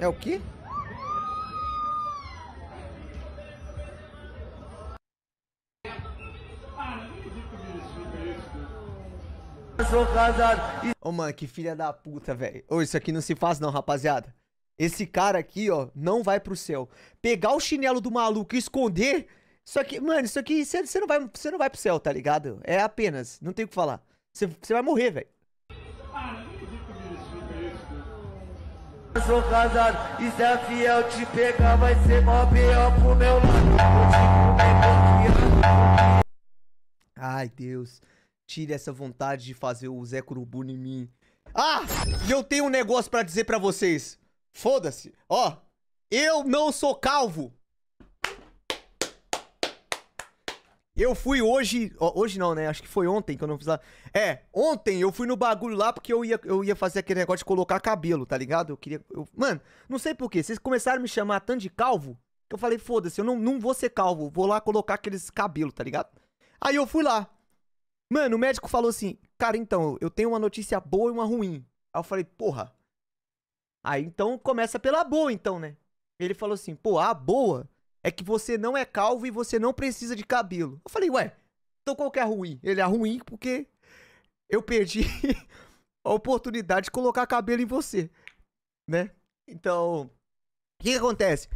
É o quê? Eu sou casado. Ô, mano, que filha da puta, velho. Ô, isso aqui não se faz não, rapaziada. Esse cara aqui, ó, não vai pro céu. Pegar o chinelo do maluco e esconder... Isso aqui, mano, isso aqui, você não, vai, não vai pro céu, tá ligado? É apenas, não tem o que falar. Você vai morrer, velho. Sou casado, e se a fiel te pegar, vai ser mó pior pro meu lado. Ai, Deus. Tire essa vontade de fazer o Zé Curubu em mim. Ah! E eu tenho um negócio para dizer para vocês. Foda-se. Ó, eu não sou calvo. Eu fui hoje, hoje não, né? Acho que foi ontem que eu não lá. É, ontem eu fui no bagulho lá porque eu ia, eu ia fazer aquele negócio de colocar cabelo, tá ligado? Eu queria. Eu... Mano, não sei porquê. Vocês começaram a me chamar tanto de calvo que eu falei, foda-se, eu não, não vou ser calvo, vou lá colocar aqueles cabelos, tá ligado? Aí eu fui lá. Mano, o médico falou assim, cara, então, eu tenho uma notícia boa e uma ruim. Aí eu falei, porra. Aí então começa pela boa, então, né? Ele falou assim, pô, a boa é que você não é calvo e você não precisa de cabelo. Eu falei, ué, então qual que é ruim? Ele é ruim porque eu perdi a oportunidade de colocar cabelo em você, né? Então, o que, que acontece?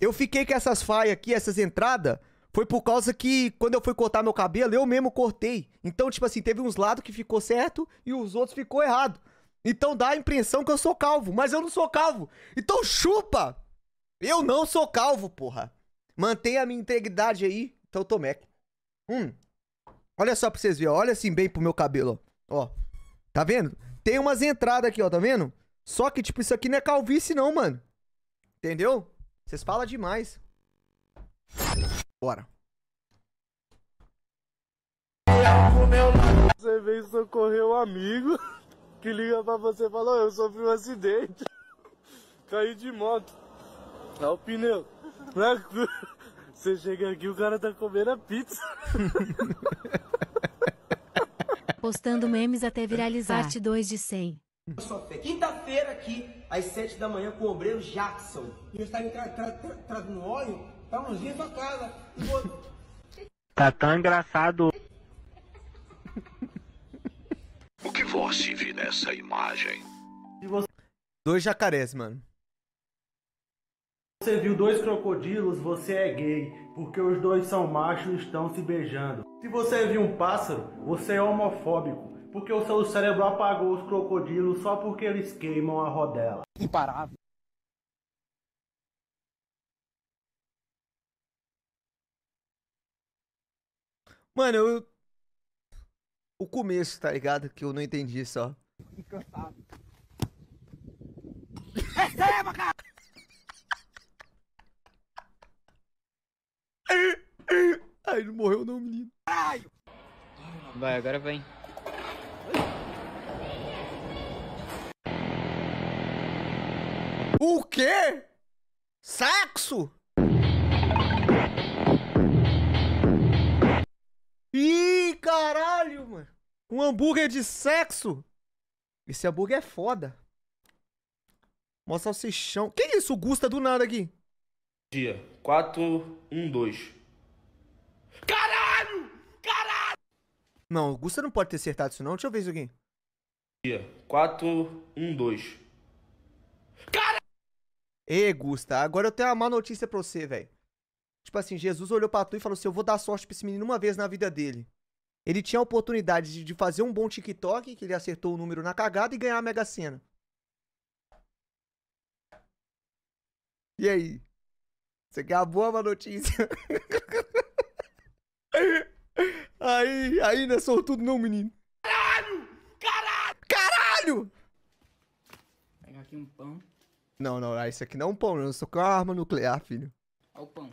Eu fiquei com essas falhas aqui, essas entradas, foi por causa que quando eu fui cortar meu cabelo, eu mesmo cortei. Então, tipo assim, teve uns lados que ficou certo e os outros ficou errado. Então dá a impressão que eu sou calvo, mas eu não sou calvo. Então chupa! Eu não sou calvo, porra. Mantenha a minha integridade aí. Então, Tomeco. Hum. Olha só pra vocês verem, ó. Olha assim bem pro meu cabelo, ó. Ó. Tá vendo? Tem umas entradas aqui, ó. Tá vendo? Só que, tipo, isso aqui não é calvície, não, mano. Entendeu? Vocês falam demais. Bora. Você veio socorrer um amigo que liga pra você e fala, oh, eu sofri um acidente. Caí de moto. Olha o pneu. Né? Você chega aqui, e o cara tá comendo a pizza. Postando memes até viralizar parte 2 de 100. Quinta-feira aqui, às 7 da manhã, com o obreiro Jackson. E está trazendo tra tra tra óleo pra ungir sua casa. Tá tão engraçado. O que você vê nessa imagem? Dois jacarés, mano você viu dois crocodilos, você é gay, porque os dois são machos e estão se beijando. Se você viu um pássaro, você é homofóbico, porque o seu cérebro apagou os crocodilos só porque eles queimam a rodela. Imparável. Mano, eu. O começo, tá ligado? Que eu não entendi só. Encantado. É Receba, cara! não morreu não, menino. Caralho! Vai, agora vem. O quê? sexo Ih, caralho, mano. Um hambúrguer de sexo. Esse hambúrguer é foda. Mostra o chão Que isso? O Gusta do nada aqui. Dia 412. Não, o Gusta não pode ter acertado isso, não. Deixa eu ver isso aqui. 4, 1, 2. Cara! Ê, Gusta, agora eu tenho uma má notícia pra você, velho. Tipo assim, Jesus olhou pra tu e falou assim: Eu vou dar sorte pra esse menino uma vez na vida dele. Ele tinha a oportunidade de fazer um bom TikTok, que ele acertou o número na cagada e ganhar a Mega Sena. E aí? Você quer a boa notícia? Aí, aí não é sortudo não, menino. Caralho! Caralho! Caralho! Pega pegar aqui um pão. Não, não, isso ah, aqui não é um pão, Eu sou com uma arma nuclear, filho. Olha o pão.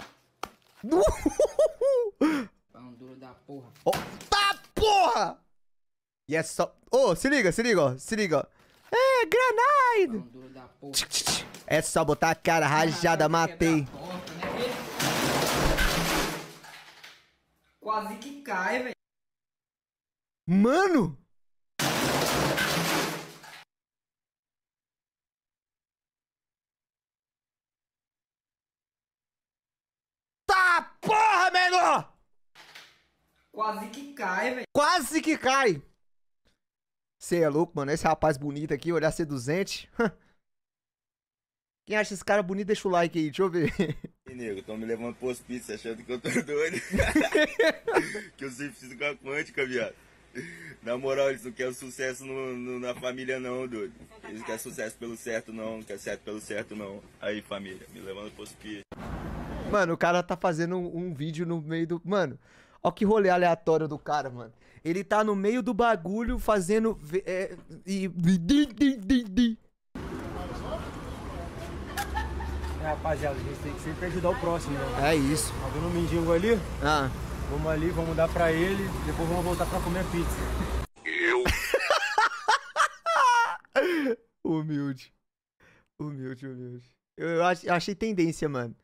pão duro da porra. Oh, tá porra! E é só... Ô, oh, se liga, se liga, ó. Se liga, ó. É, granada! Pão duro da porra. É só botar a cara rajada, é matei. Porta, né? Quase que cai, velho. Mano! Tá porra, menor! Quase que cai, velho. Quase que cai! Você é louco, mano. Esse rapaz bonito aqui, olhar seduzente. Quem acha esse cara bonito, deixa o like aí. Deixa eu ver. nego, estão me levando pro hospício achando que eu tô doido. que eu sempre preciso com a quântica, viado. Na moral, eles não querem sucesso no, no, na família não, doido. Eles querem sucesso pelo certo não, quer certo pelo certo não. Aí, família, me levando pro hospício. Mano, o cara tá fazendo um, um vídeo no meio do. Mano, ó que rolê aleatório do cara, mano. Ele tá no meio do bagulho fazendo. É, e. rapaziada, a gente tem que sempre ajudar o próximo, né? É isso. Tá vendo o mendigo ali? Ah. Vamos ali, vamos dar pra ele, depois vamos voltar pra comer pizza. Eu. humilde. Humilde, humilde. Eu achei tendência, mano.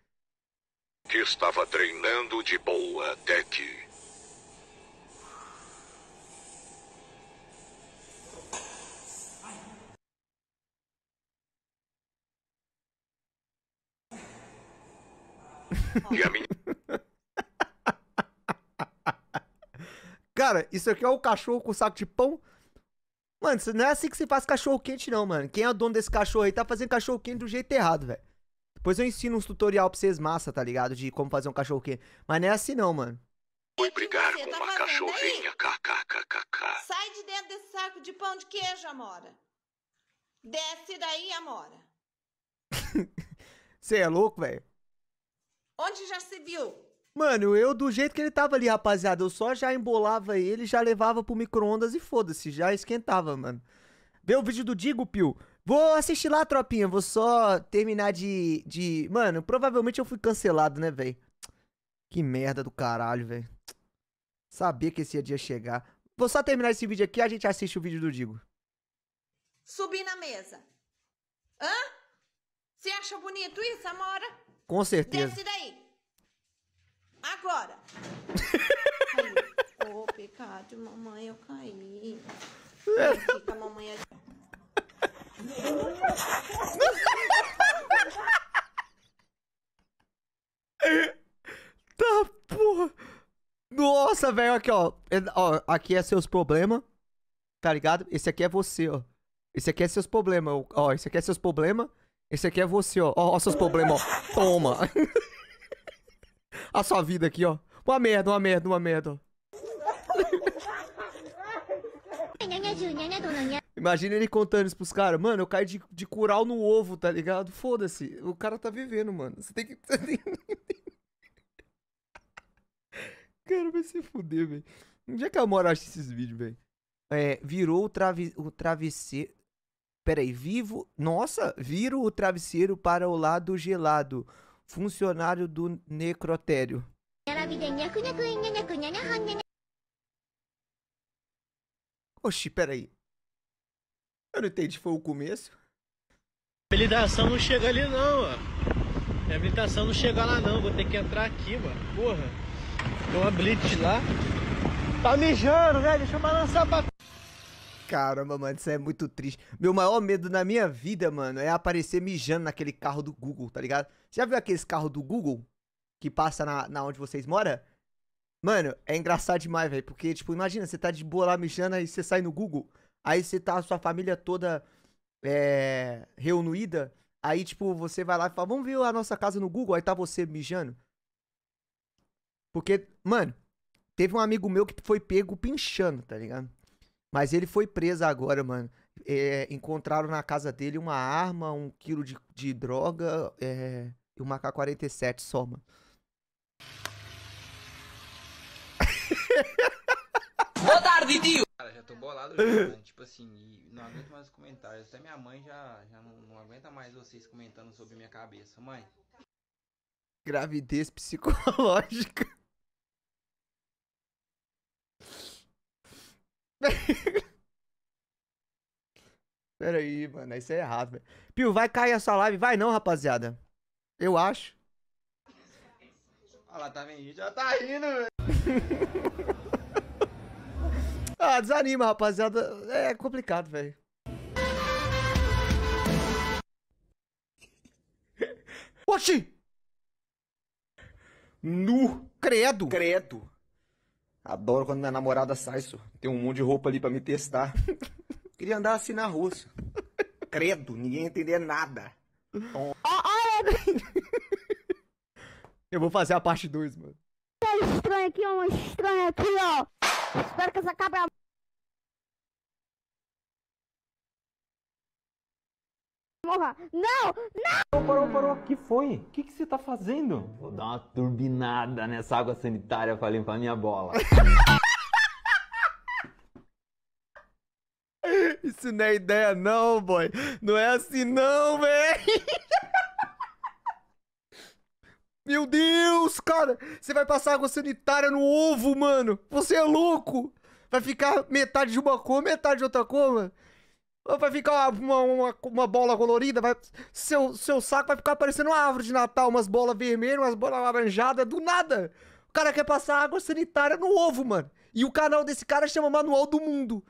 Que estava treinando de boa até que Yummy. Cara, isso aqui é o cachorro com saco de pão? Mano, não é assim que se faz cachorro quente, não, mano. Quem é o dono desse cachorro aí tá fazendo cachorro quente do jeito errado, velho. Depois eu ensino uns tutorial pra vocês massa, tá ligado? De como fazer um cachorro quente. Mas não é assim, não, mano. Foi é tipo brigar com tá uma cachorrinha, kkkk. Sai de dentro desse saco de pão de queijo, Amora. Desce daí, Amora. Você é louco, velho? Onde já se viu? Mano, eu do jeito que ele tava ali, rapaziada, eu só já embolava ele, já levava pro micro-ondas e foda-se, já esquentava, mano. Vê o vídeo do Digo, Pio. Vou assistir lá, tropinha. Vou só terminar de. de... Mano, provavelmente eu fui cancelado, né, velho? Que merda do caralho, velho. Sabia que esse dia ia chegar. Vou só terminar esse vídeo aqui a gente assiste o vídeo do Digo. Subi na mesa. Hã? Você acha bonito isso, Amora? Com certeza. Desce daí! Agora! Ô, oh, pecado, mamãe, eu caí. É. fica a mamãe ali. tá porra. Nossa, velho, aqui ó. É, ó. Aqui é seus problemas. Tá ligado? Esse aqui é você, ó. Esse aqui é seus problemas. Ó, esse aqui é seus problemas. Esse aqui é você, ó. Ó, ó seus problemas, ó. Toma. a sua vida aqui, ó. Uma merda, uma merda, uma merda, ó. Imagina ele contando isso pros caras. Mano, eu caí de, de cural no ovo, tá ligado? Foda-se. O cara tá vivendo, mano. Você tem que. cara, vai se fuder, velho. Onde é que a mora acha esses vídeos, velho? É, virou o, trave... o travesseiro. Peraí, vivo. Nossa, viro o travesseiro para o lado gelado. Funcionário do necrotério. Oxi, peraí. Eu não entendi, foi o começo? A habilitação não chega ali não, ó. A habilitação não chega lá não, vou ter que entrar aqui, mano. Porra. Tem uma blitz lá. Tá mijando, velho. Deixa eu balançar pra... Caramba, mano, isso é muito triste. Meu maior medo na minha vida, mano, é aparecer mijando naquele carro do Google, tá ligado? Você já viu aqueles carro do Google que passa na, na onde vocês moram? Mano, é engraçado demais, velho. Porque, tipo, imagina, você tá de boa lá mijando, e você sai no Google. Aí você tá, a sua família toda é, reunida. Aí, tipo, você vai lá e fala, vamos ver a nossa casa no Google. Aí tá você mijando. Porque, mano, teve um amigo meu que foi pego pinchando, tá ligado? Mas ele foi preso agora, mano. É, encontraram na casa dele uma arma, um quilo de, de droga é, e uma K-47 só, mano. Boa tarde, tio! Cara, já tô bolado já, Tipo assim, não aguento mais os comentários. Até minha mãe já, já não, não aguenta mais vocês comentando sobre minha cabeça, mãe. Gravidez psicológica. Pera aí, mano, isso é errado, velho. Pio, vai cair essa live? Vai não, rapaziada. Eu acho. Olha lá, tá vendo? Já tá rindo, velho. ah, desanima, rapaziada. É, é complicado, velho. Oxi! Nu! Credo! Credo! Adoro quando minha namorada sai, senhor. Tem um monte de roupa ali para me testar. Queria andar assim na rua, Credo, ninguém ia entender nada. Então... Eu vou fazer a parte 2, mano. É estranho aqui, ó. um estranho aqui, ó. Espero que essa cabra... morra. Não! Não! Parou, parou, O que foi? O que, que você tá fazendo? Vou dar uma turbinada nessa água sanitária pra limpar minha bola. Isso não é ideia não, boy. Não é assim não, velho. Meu Deus, cara. Você vai passar água sanitária no ovo, mano. Você é louco. Vai ficar metade de uma cor, metade de outra cor, mano. Vai ficar uma, uma, uma, bola colorida, vai, seu, seu saco vai ficar parecendo uma árvore de Natal, umas bolas vermelhas, umas bolas laranjadas, do nada. O cara quer passar água sanitária no ovo, mano. E o canal desse cara chama Manual do Mundo.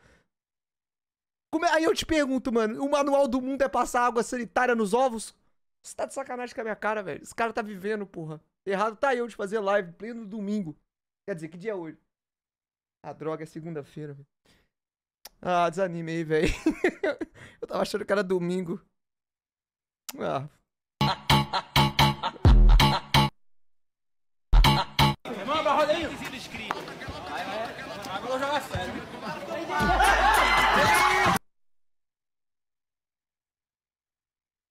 É? Aí eu te pergunto, mano, o Manual do Mundo é passar água sanitária nos ovos? Você tá de sacanagem com a minha cara, velho. Esse cara tá vivendo, porra. Errado tá eu de fazer live pleno domingo. Quer dizer, que dia é hoje? A droga é segunda-feira, velho. Ah, desanime aí, velho. eu tava achando que era domingo. Ah. Irmão, roda aí. jogar sério.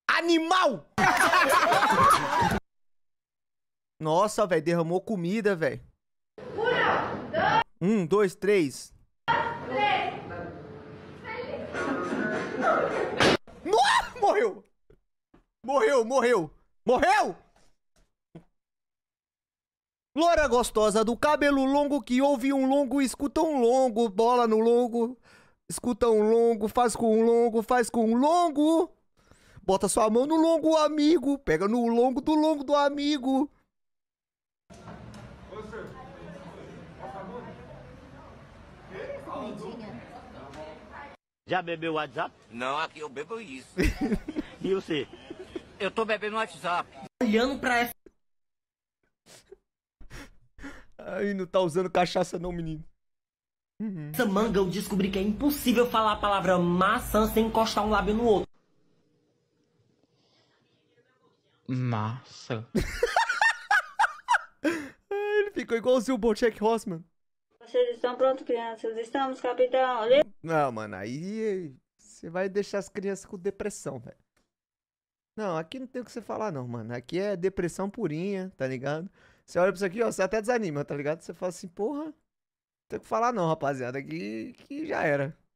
Animal! Nossa, velho, derramou comida, velho. Um, dois, três. Morreu! Morreu, morreu! Morreu! Loura gostosa do cabelo longo que ouve um longo, escuta um longo, bola no longo, escuta um longo, faz com um longo, faz com um longo. Bota sua mão no longo amigo, pega no longo do longo do amigo. Já bebeu WhatsApp? Não, aqui eu bebo isso. e você? Eu tô bebendo WhatsApp. Olhando pra essa. Ai, não tá usando cachaça não, menino. Uhum. Essa manga eu descobri que é impossível falar a palavra maçã sem encostar um lábio no outro. Massa. Ah, ele ficou igualzinho o Bojack Horseman. Vocês estão prontos, crianças? Estamos, capitão. Não, mano, aí você vai deixar as crianças com depressão, velho. Não, aqui não tem o que você falar, não, mano. Aqui é depressão purinha, tá ligado? Você olha pra isso aqui, ó, você até desanima, tá ligado? Você fala assim, porra, não tem o que falar, não, rapaziada. Aqui que já era.